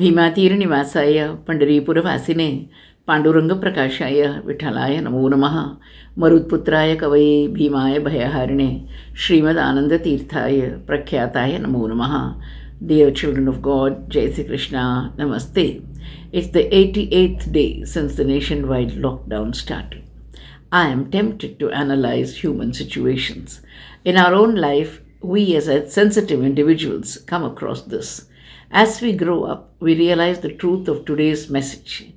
भीमातीर निवासाय पंडरीपुरवासिने पांडुरंग प्रकाशाय विठलाय नमो नम मरुत्पुत्राय कवये भीमाय भयहारिणे श्रीमदानंदतीर्थाय प्रख्याताय नमो नम डियर चिल्ड्रन ऑफ गॉड जय श्री कृष्ण नमस्ते it's the eighty eighth day since the nationwide lockdown start I am am to to human human in our own life we as as sensitive individuals come across this As we grow up, we realize the truth of today's message.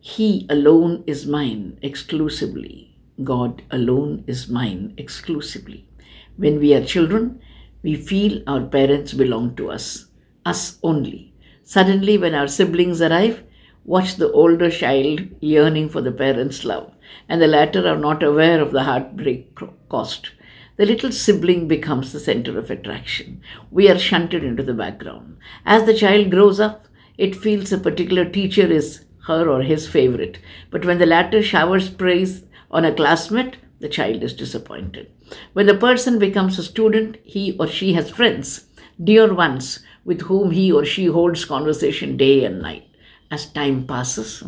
He alone is mine exclusively. God alone is mine exclusively. When we are children, we feel our parents belong to us, us only. Suddenly, when our siblings arrive, watch the older child yearning for the parents' love, and the latter are not aware of the heartbreak cost the little sibling becomes the center of attraction. We are shunted into the background. As the child grows up, it feels a particular teacher is her or his favorite. But when the latter showers praise on a classmate, the child is disappointed. When the person becomes a student, he or she has friends, dear ones, with whom he or she holds conversation day and night. As time passes,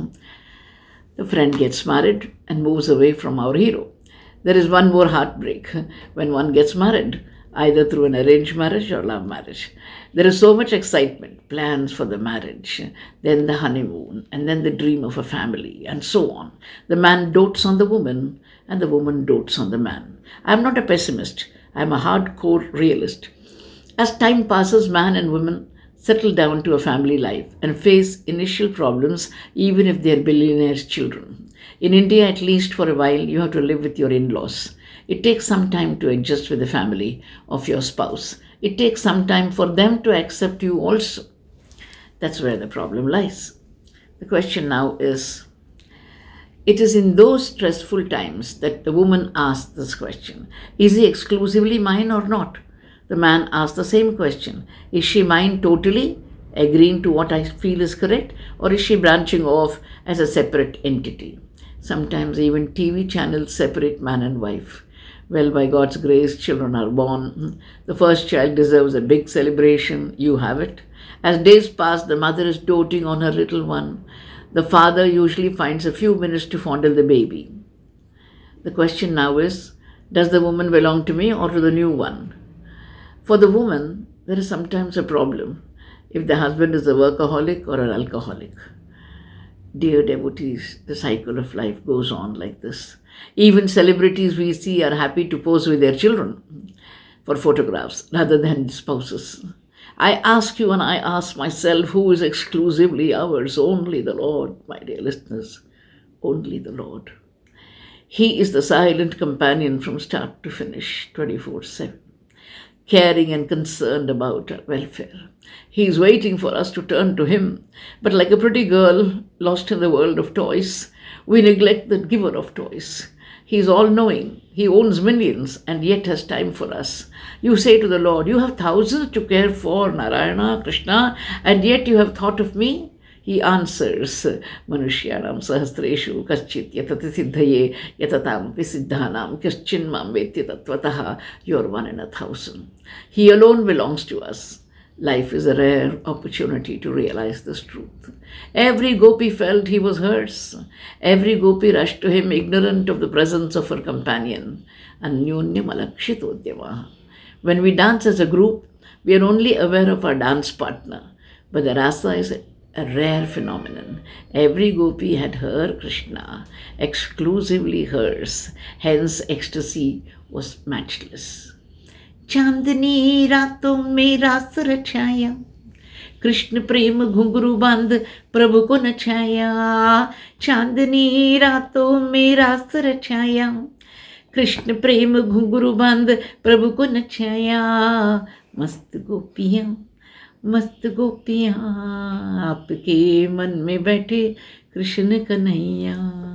the friend gets married and moves away from our hero there is one more heartbreak when one gets married, either through an arranged marriage or love marriage. There is so much excitement, plans for the marriage, then the honeymoon, and then the dream of a family, and so on. The man dotes on the woman, and the woman dotes on the man. I'm not a pessimist, I'm a hardcore realist. As time passes, man and woman settle down to a family life and face initial problems even if they're billionaires' children. In India, at least for a while, you have to live with your in laws. It takes some time to adjust with the family of your spouse. It takes some time for them to accept you also. That's where the problem lies. The question now is it is in those stressful times that the woman asks this question Is he exclusively mine or not? The man asks the same question Is she mine totally, agreeing to what I feel is correct, or is she branching off as a separate entity? Sometimes even TV channels separate man and wife. Well, by God's grace, children are born. The first child deserves a big celebration. You have it. As days pass, the mother is doting on her little one. The father usually finds a few minutes to fondle the baby. The question now is, does the woman belong to me or to the new one? For the woman, there is sometimes a problem if the husband is a workaholic or an alcoholic dear devotees, the cycle of life goes on like this. Even celebrities we see are happy to pose with their children for photographs rather than spouses. I ask you and I ask myself, who is exclusively ours? Only the Lord, my dear listeners, only the Lord. He is the silent companion from start to finish, 24 7, caring and concerned about our welfare. He is waiting for us to turn to Him. But like a pretty girl lost in the world of toys, we neglect the giver of toys. He is all-knowing. He owns millions and yet has time for us. You say to the Lord, you have thousands to care for, Narayana, Krishna, and yet you have thought of me? He answers, Manushyanam sahasreshu kaschit yatati siddhaye yatatam visiddhanam kaschin mam veti tatvataha. You are one in a thousand. He alone belongs to us. Life is a rare opportunity to realize this truth. Every gopi felt he was hers. Every gopi rushed to him ignorant of the presence of her companion. Anyunyam alakshitodyamaha. When we dance as a group, we are only aware of our dance partner. But the rasa is a rare phenomenon. Every gopi had her Krishna, exclusively hers. Hence, ecstasy was matchless. चांदनी रातों में रास रचाया कृष्ण प्रेम घुंघरू बांध प्रभु को नचाया चांदनी रातों में रास रचाया कृष्ण प्रेम घुंघरू बांध प्रभु को नचाया मस्त गोपियाँ मस्त गोपियाँ आपके मन में बैठे कृष्ण कन्हैया